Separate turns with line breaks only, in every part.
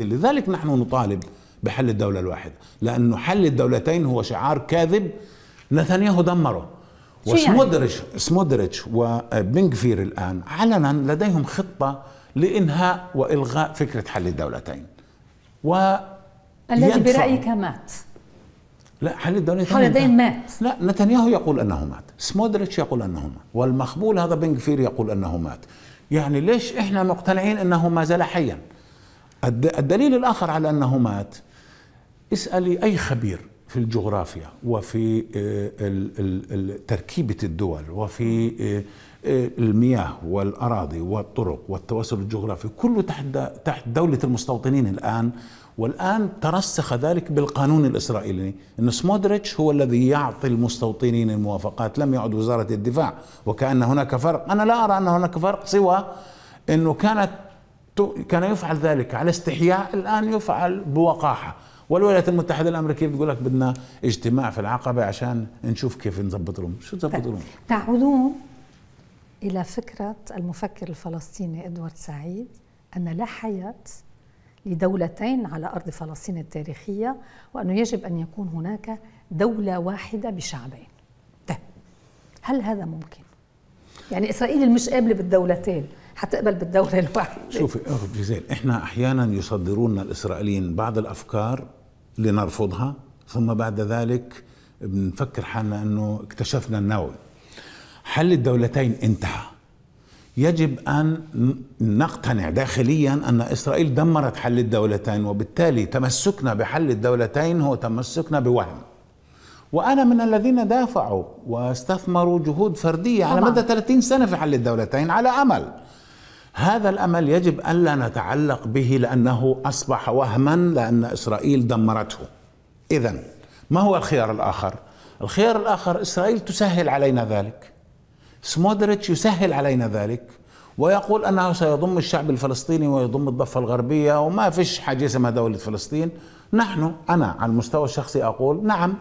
لذلك نحن نطالب بحل الدولة الواحدة لأنه حل الدولتين هو شعار كاذب نتنياهو دمره وسمودريتش يعني؟ سمودريتش وبنغفير الآن علنا لديهم خطة لإنهاء وإلغاء فكرة حل الدولتين و الذي برأيك مات لا حل الدولتين الدولتين مات لا نتنياهو يقول أنه مات سمودريتش يقول أنه مات والمخبول هذا بنغفير يقول أنه مات يعني ليش إحنا مقتنعين أنه ما زال حياً الدليل الآخر على أنه مات اسألي أي خبير في الجغرافيا وفي آه، تركيبة الدول وفي آه، آه، المياه والأراضي والطرق والتواصل الجغرافي كله تحت تحت دولة المستوطنين الآن والآن ترسخ ذلك بالقانون الإسرائيلي أن سمودريتش هو الذي يعطي المستوطنين الموافقات لم يعد وزارة الدفاع وكأن هناك فرق أنا لا أرى أن هناك فرق سوى أنه كانت كان يفعل ذلك على استحياء الآن يفعل بوقاحة والولايات المتحدة الأمريكية بتقول لك بدنا اجتماع في العقبة عشان نشوف كيف نظبط لهم شو تظبط طيب. لهم
تعودون إلى فكرة المفكر الفلسطيني إدوارد سعيد أن لا حياة لدولتين على أرض فلسطين التاريخية وأنه يجب أن يكون هناك دولة واحدة بشعبين ده. طيب. هل هذا ممكن؟ يعني إسرائيل مش قابلة بالدولتين هتقبل بالدوله الواحده
شوفي اخت جيزيل احنا احيانا يصدرون الاسرائيليين بعض الافكار لنرفضها ثم بعد ذلك بنفكر حالنا انه اكتشفنا النووي حل الدولتين انتهى يجب ان نقتنع داخليا ان اسرائيل دمرت حل الدولتين وبالتالي تمسكنا بحل الدولتين هو تمسكنا بوهم وانا من الذين دافعوا واستثمروا جهود فرديه طبعا. على مدى 30 سنه في حل الدولتين على امل هذا الامل يجب الا نتعلق به لانه اصبح وهما لان اسرائيل دمرته. اذا ما هو الخيار الاخر؟ الخيار الاخر اسرائيل تسهل علينا ذلك. سمودريتش يسهل علينا ذلك ويقول انه سيضم الشعب الفلسطيني ويضم الضفه الغربيه وما فيش حاجه اسمها دوله فلسطين. نحن انا على المستوى الشخصي اقول نعم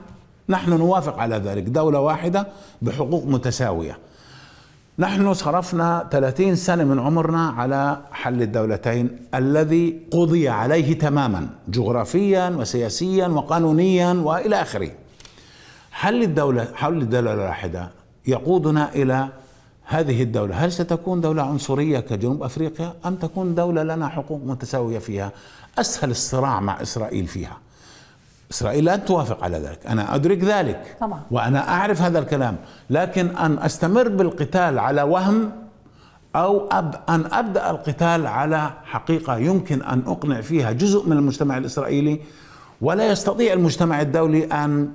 نحن نوافق على ذلك، دوله واحده بحقوق متساويه. نحن صرفنا 30 سنة من عمرنا على حل الدولتين الذي قضي عليه تماما جغرافيا وسياسيا وقانونيا وإلى آخره حل الدولة حل الدولة الواحدة يقودنا إلى هذه الدولة هل ستكون دولة عنصرية كجنوب أفريقيا أم تكون دولة لنا حقوق متساوية فيها أسهل الصراع مع إسرائيل فيها إسرائيل لن توافق على ذلك أنا أدرك ذلك طبعا. وأنا أعرف هذا الكلام لكن أن أستمر بالقتال على وهم أو أب أن أبدأ القتال على حقيقة يمكن أن أقنع فيها جزء من المجتمع الإسرائيلي ولا يستطيع المجتمع الدولي أن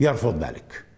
يرفض ذلك